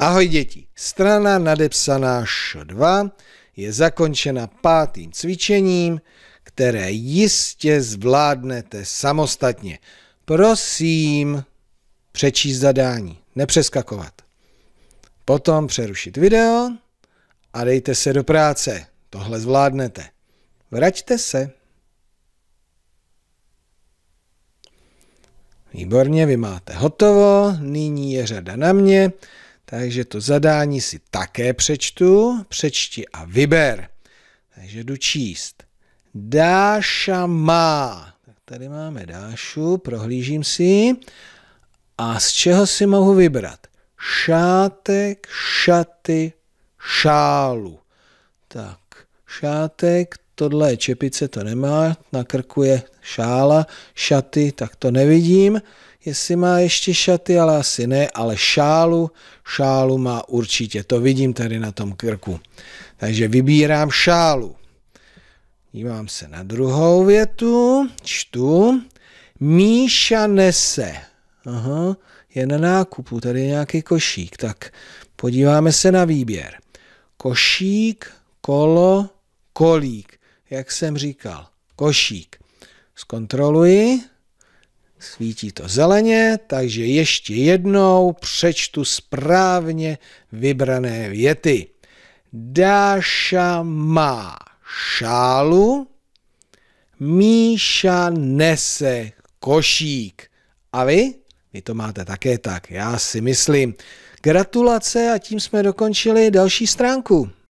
Ahoj děti, strana nadepsaná š2 je zakončena pátým cvičením, které jistě zvládnete samostatně. Prosím přečíst zadání, nepřeskakovat. Potom přerušit video a dejte se do práce. Tohle zvládnete. Vraťte se. Výborně, vy máte hotovo, nyní je řada na mě. Takže to zadání si také přečtu, přečti a vyber. Takže jdu číst. Dáša má. Tak tady máme Dášu, prohlížím si. A z čeho si mohu vybrat? Šátek, šaty, šálu. Tak, šátek, tohle je čepice, to nemá, na krku je šála, šaty, tak to nevidím, jestli má ještě šaty, ale asi ne, ale šálu, šálu má určitě, to vidím tady na tom krku. Takže vybírám šálu. Dívám se na druhou větu, čtu. Míša nese. Aha, je na nákupu, tady je nějaký košík, tak podíváme se na výběr. Košík, kolo, kolík jak jsem říkal, košík. Zkontroluji, svítí to zeleně, takže ještě jednou přečtu správně vybrané věty. Dáša má šálu, Míša nese košík. A vy? Vy to máte také tak, já si myslím. Gratulace a tím jsme dokončili další stránku.